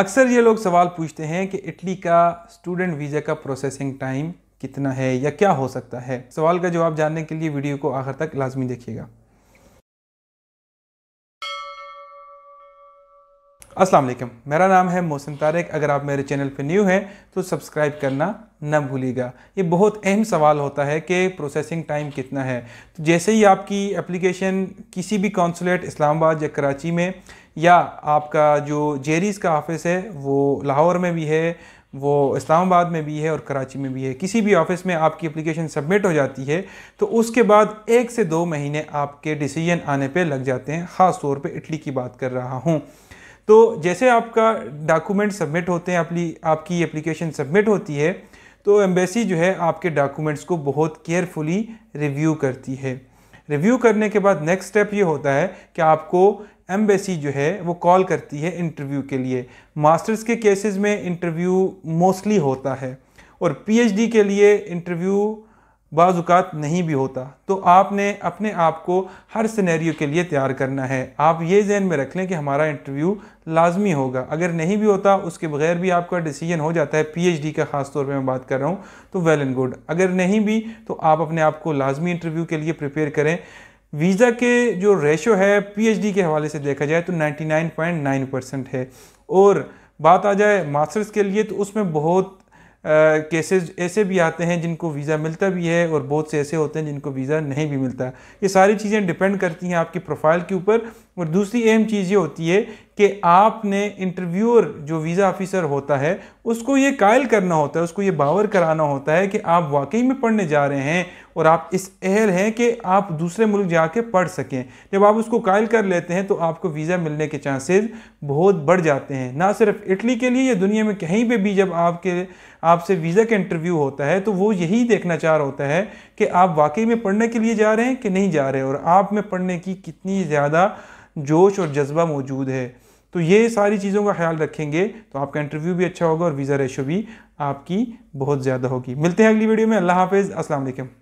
अक्सर ये लोग सवाल पूछते हैं कि इटली का स्टूडेंट वीज़ा का प्रोसेसिंग टाइम कितना है या क्या हो सकता है सवाल का जवाब जानने के लिए वीडियो को आखिर तक लाजमी देखिएगा अस्सलाम वालेकुम मेरा नाम है मोहसिन तारिक अगर आप मेरे चैनल पर न्यू हैं तो सब्सक्राइब करना ना भूलिएगा ये बहुत अहम सवाल होता है कि प्रोसेसिंग टाइम कितना है तो जैसे ही आपकी एप्लीकेशन किसी भी कॉन्सुलेट इस्लामाबाद या कराची में या आपका जो जेरीज का ऑफिस है वो लाहौर में भी है वो इस्लामाबाद में भी है और कराची में भी है किसी भी ऑफिस में आपकी एप्लीकेशन सबमिट हो जाती है तो उसके बाद एक से दो महीने आपके डिसीजन आने पे लग जाते हैं ख़ास तौर पे इटली की बात कर रहा हूँ तो जैसे आपका डॉक्यूमेंट सबमिट होते हैं अपनी आपकी एप्लीकेशन सबमिट होती है तो एम्बेसी जो है आपके डॉक्यूमेंट्स को बहुत केयरफुली रिव्यू करती है रिव्यू करने के बाद नेक्स्ट स्टेप ये होता है कि आपको एम्बेसी जो है वो कॉल करती है इंटरव्यू के लिए मास्टर्स के केसेस में इंटरव्यू मोस्टली होता है और पीएचडी के लिए इंटरव्यू बाज़ात नहीं भी होता तो आपने अपने आप को हर सिनेरियो के लिए तैयार करना है आप ये जहन में रख लें कि हमारा इंटरव्यू लाजमी होगा अगर नहीं भी होता उसके बगैर भी आपका डिसीजन हो जाता है पीएचडी का ख़ास तौर पे मैं बात कर रहा हूँ तो वेल एंड गुड अगर नहीं भी तो आप अपने आप को लाजमी इंटरव्यू के लिए प्रिपेयर करें वीज़ा के जो रेशो है डी के हवाले से देखा जाए तो नाइन परसेंट है और बात आ जाए मास्टर्स के लिए तो उसमें बहुत केसेस ऐसे भी आते हैं जिनको वीज़ा मिलता भी है और बहुत से ऐसे होते हैं जिनको वीज़ा नहीं भी मिलता ये सारी चीज़ें डिपेंड करती हैं आपकी प्रोफाइल के ऊपर और दूसरी अहम चीज़ ये होती है कि आपने इंटरव्यूअर जो वीज़ा ऑफिसर होता है उसको ये कायल करना होता है उसको ये बावर कराना होता है कि आप वाकई में पढ़ने जा रहे हैं और आप इस अहल हैं कि आप दूसरे मुल्क जाके पढ़ सकें जब आप उसको कायल कर लेते हैं तो आपको वीज़ा मिलने के चांसेस बहुत बढ़ जाते हैं ना सिर्फ इटली के लिए या दुनिया में कहीं पर भी जब आपके आपसे वीज़ा का इंटरव्यू होता है तो वो यही देखना चाह रहा होता है कि आप वाकई में पढ़ने के लिए जा रहे हैं कि नहीं जा रहे और आप में पढ़ने की कितनी ज़्यादा जोश और जज्बा मौजूद है तो ये सारी चीज़ों का ख्याल रखेंगे तो आपका इंटरव्यू भी अच्छा होगा और वीज़ा रेशो भी आपकी बहुत ज़्यादा होगी मिलते हैं अगली वीडियो में अल्लाह हाफिज़ अस्सलाम